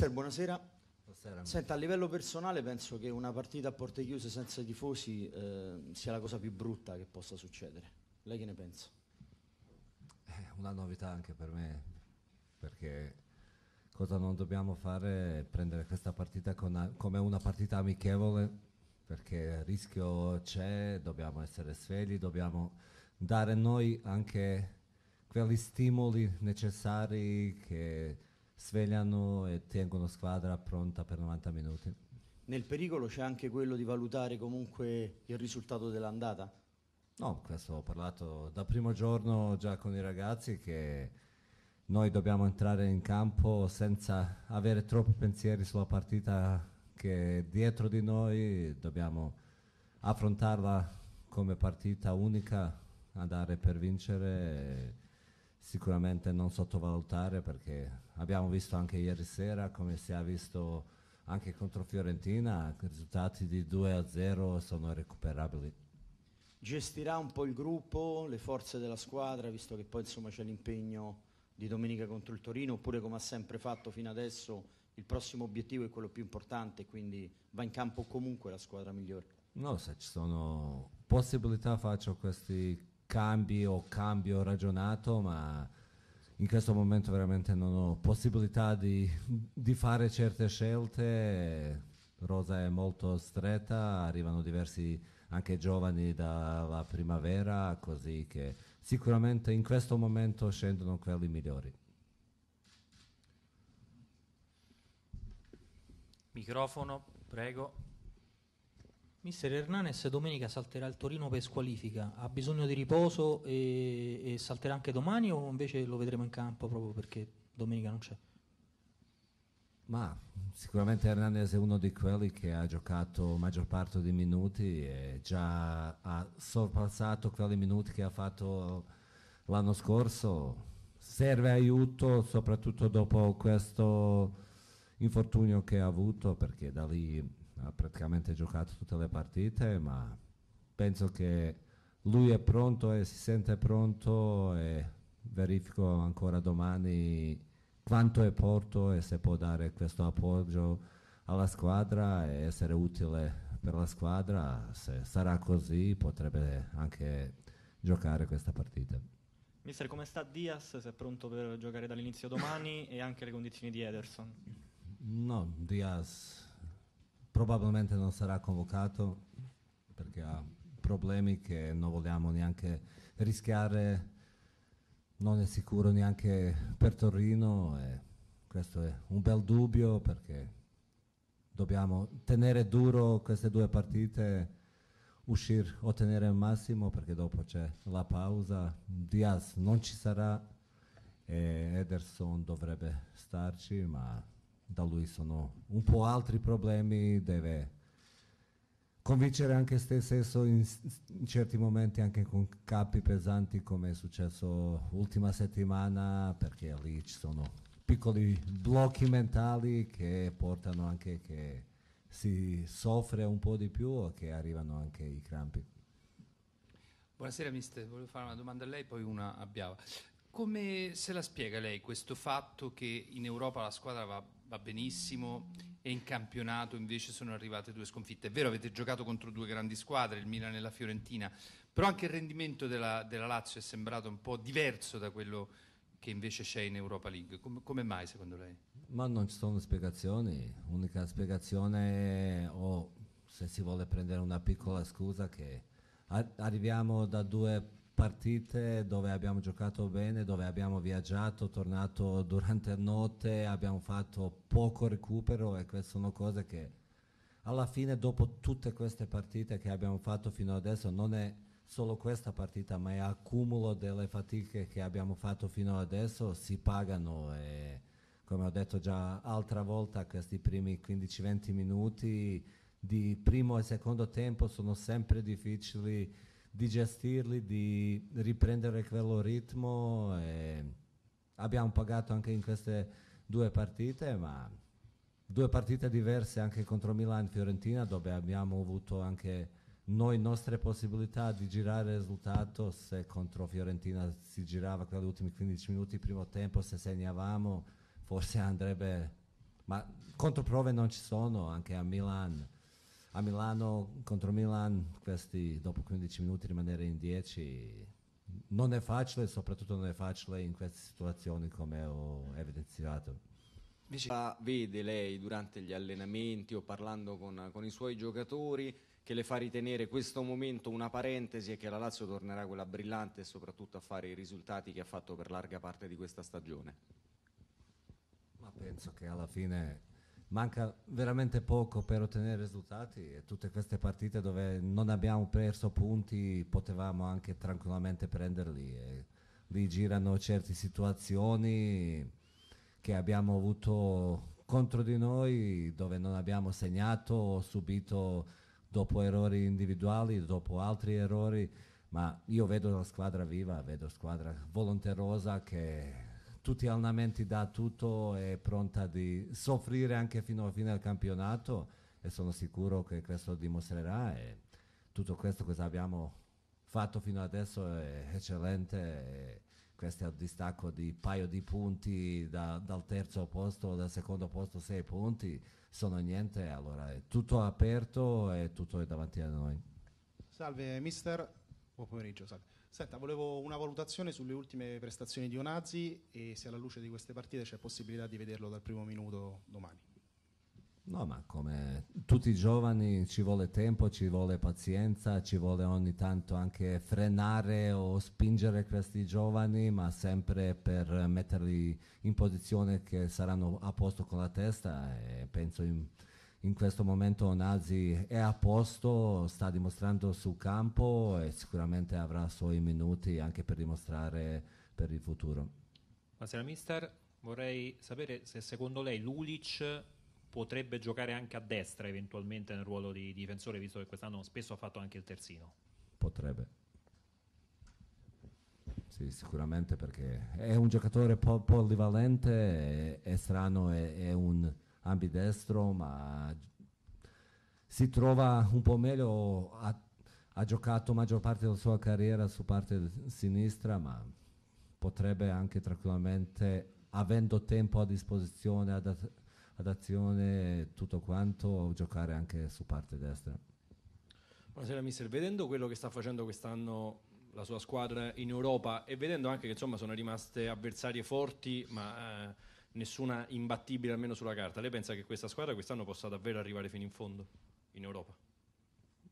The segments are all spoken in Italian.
Mister, buonasera. buonasera. Senta, a livello personale penso che una partita a porte chiuse senza tifosi eh, sia la cosa più brutta che possa succedere. Lei che ne pensa? Eh, una novità anche per me, perché cosa non dobbiamo fare è prendere questa partita con, come una partita amichevole, perché il rischio c'è, dobbiamo essere svegli, dobbiamo dare noi anche quegli stimoli necessari che svegliano e tengono squadra pronta per 90 minuti. Nel pericolo c'è anche quello di valutare comunque il risultato dell'andata? No, questo ho parlato da primo giorno già con i ragazzi che noi dobbiamo entrare in campo senza avere troppi pensieri sulla partita che dietro di noi dobbiamo affrontarla come partita unica, andare per vincere sicuramente non sottovalutare perché abbiamo visto anche ieri sera come si è visto anche contro Fiorentina, risultati di 2 a 0 sono recuperabili. Gestirà un po' il gruppo, le forze della squadra, visto che poi insomma c'è l'impegno di domenica contro il Torino, oppure come ha sempre fatto fino adesso, il prossimo obiettivo è quello più importante, quindi va in campo comunque la squadra migliore. No, se ci sono possibilità faccio questi cambi o cambio ragionato, ma in questo momento veramente non ho possibilità di, di fare certe scelte. Rosa è molto stretta, arrivano diversi anche giovani dalla primavera, così che sicuramente in questo momento scendono quelli migliori. Microfono, prego. Mister Hernanes domenica salterà il Torino per squalifica, ha bisogno di riposo e, e salterà anche domani o invece lo vedremo in campo proprio perché domenica non c'è? Ma sicuramente Hernanes è uno di quelli che ha giocato maggior parte dei minuti e già ha sorpassato quelli minuti che ha fatto l'anno scorso. Serve aiuto soprattutto dopo questo infortunio che ha avuto perché da lì ha praticamente giocato tutte le partite, ma penso che lui è pronto e si sente pronto e verifico ancora domani quanto è porto e se può dare questo appoggio alla squadra e essere utile per la squadra, se sarà così potrebbe anche giocare questa partita. Mister, come sta Diaz? Se è pronto per giocare dall'inizio domani e anche le condizioni di Ederson? No, Diaz probabilmente non sarà convocato perché ha problemi che non vogliamo neanche rischiare, non è sicuro neanche per Torino e questo è un bel dubbio perché dobbiamo tenere duro queste due partite, uscire, ottenere il massimo perché dopo c'è la pausa, Diaz non ci sarà e Ederson dovrebbe starci ma da lui sono un po' altri problemi, deve convincere anche se stesso in, in, certi momenti anche con capi pesanti come è successo l'ultima settimana perché lì ci sono piccoli blocchi mentali che portano anche che si soffre un po' di più o che arrivano anche i crampi. Buonasera mister, volevo fare una domanda a lei poi una a Biava. Come se la spiega lei questo fatto che in Europa la squadra va, va benissimo e in campionato invece sono arrivate due sconfitte? È vero, avete giocato contro due grandi squadre, il Milan e la Fiorentina, però anche il rendimento della, della Lazio è sembrato un po' diverso da quello che invece c'è in Europa League. come, come mai secondo lei? Ma non ci sono spiegazioni, l'unica spiegazione è, o se si vuole prendere una piccola scusa che arriviamo da due partite dove abbiamo giocato bene, dove abbiamo viaggiato, tornato durante la notte, abbiamo fatto poco recupero e queste sono cose che alla fine dopo tutte queste partite che abbiamo fatto fino adesso non è solo questa partita ma è accumulo delle fatiche che abbiamo fatto fino adesso si pagano e come ho detto già altra volta questi primi 15-20 minuti di primo e secondo tempo sono sempre difficili di gestirli, di riprendere quello ritmo. E abbiamo pagato anche in queste due partite, ma due partite diverse anche contro Milan e Fiorentina, dove abbiamo avuto anche noi nostre possibilità di girare il risultato se contro Fiorentina si girava quegli ultimi 15 minuti primo tempo se segnavamo forse andrebbe ma controprove non ci sono anche a Milan a Milano contro Milan, questi dopo 15 minuti rimanere in 10 non è facile, soprattutto non è facile in queste situazioni come ho evidenziato. Diceva, vede lei durante gli allenamenti o parlando con, con i suoi giocatori che le fa ritenere questo momento una parentesi e che la Lazio tornerà quella brillante e soprattutto a fare i risultati che ha fatto per larga parte di questa stagione? Ma penso che alla fine manca veramente poco per ottenere risultati e tutte queste partite dove non abbiamo perso punti potevamo anche tranquillamente prenderli. E lì girano certe situazioni che abbiamo avuto contro di noi dove non abbiamo segnato o subito dopo errori individuali, dopo altri errori, ma io vedo la squadra viva, vedo squadra volonterosa che tutti gli allenamenti da tutto, è pronta di soffrire anche fino alla fine del campionato e sono sicuro che questo dimostrerà e tutto questo che abbiamo fatto fino adesso è eccellente questo è il distacco di un paio di punti da, dal terzo posto, dal secondo posto sei punti, sono niente, allora è tutto aperto e tutto è davanti a noi. Salve mister, buon pomeriggio. Salve. Senta, volevo una valutazione sulle ultime prestazioni di Onazzi e se alla luce di queste partite c'è possibilità di vederlo dal primo minuto domani. No, ma come tutti i giovani ci vuole tempo, ci vuole pazienza, ci vuole ogni tanto anche frenare o spingere questi giovani, ma sempre per metterli in posizione che saranno a posto con la testa e penso in, in questo momento Nazi è a posto, sta dimostrando sul campo e sicuramente avrà i suoi minuti anche per dimostrare per il futuro. Buonasera mister, vorrei sapere se secondo lei Lulic potrebbe giocare anche a destra eventualmente nel ruolo di difensore, visto che quest'anno spesso ha fatto anche il terzino. Potrebbe. Sì, sicuramente perché è un giocatore po- polivalente, è, è strano, è, è un ambidestro, ma si trova un po' meglio, ha, ha giocato maggior parte della sua carriera su parte sinistra, ma potrebbe anche tranquillamente, avendo tempo a disposizione, ad, ad azione, tutto quanto, giocare anche su parte destra. Buonasera mister, vedendo quello che sta facendo quest'anno la sua squadra in Europa e vedendo anche che insomma sono rimaste avversarie forti ma eh, nessuna imbattibile almeno sulla carta. Lei pensa che questa squadra quest'anno possa davvero arrivare fino in fondo in Europa?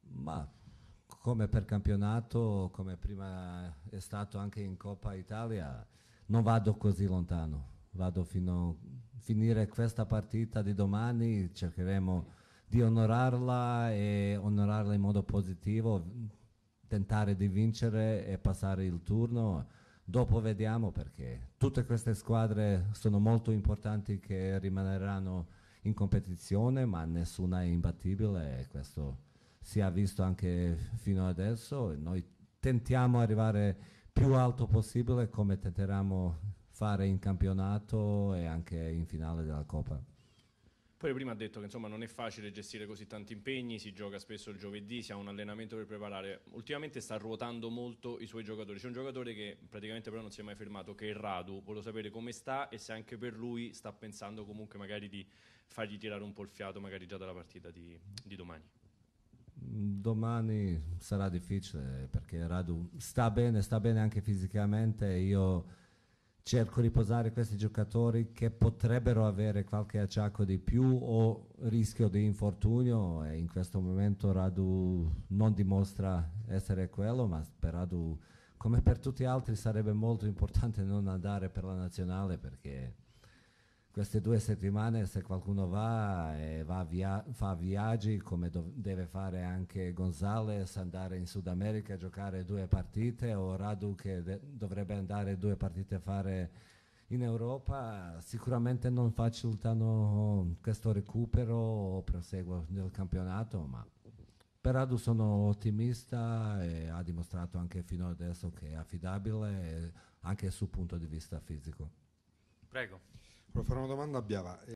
Ma come per campionato, come prima è stato anche in Coppa Italia, non vado così lontano. Vado fino a finire questa partita di domani, cercheremo di onorarla e onorarla in modo positivo, tentare di vincere e passare il turno Dopo vediamo perché tutte queste squadre sono molto importanti che rimarranno in competizione, ma nessuna è imbattibile e questo si è visto anche fino adesso. Noi tentiamo di arrivare più alto possibile come tenteremo fare in campionato e anche in finale della Coppa. Poi prima ha detto che insomma non è facile gestire così tanti impegni, si gioca spesso il giovedì, si ha un allenamento per preparare. Ultimamente sta ruotando molto i suoi giocatori. C'è un giocatore che praticamente però non si è mai fermato, che è Radu. Volevo sapere come sta e se anche per lui sta pensando comunque magari di fargli tirare un po' il fiato, magari già dalla partita di, di domani. Domani sarà difficile perché Radu sta bene, sta bene anche fisicamente. Io cerco di posare questi giocatori che potrebbero avere qualche acciacco di più o rischio di infortunio e in questo momento Radu non dimostra essere quello, ma per Radu come per tutti gli altri sarebbe molto importante non andare per la nazionale perché queste due settimane se qualcuno va e eh, va via, fa viaggi come dov- deve fare anche Gonzales, andare in Sud America a giocare due partite o Radu che de- dovrebbe andare due partite a fare in Europa, sicuramente non facilitano questo recupero o proseguo nel campionato, ma per Radu sono ottimista e ha dimostrato anche fino adesso che è affidabile eh, anche sul punto di vista fisico. Prego. Prof, fare una domanda a Biava. Eh,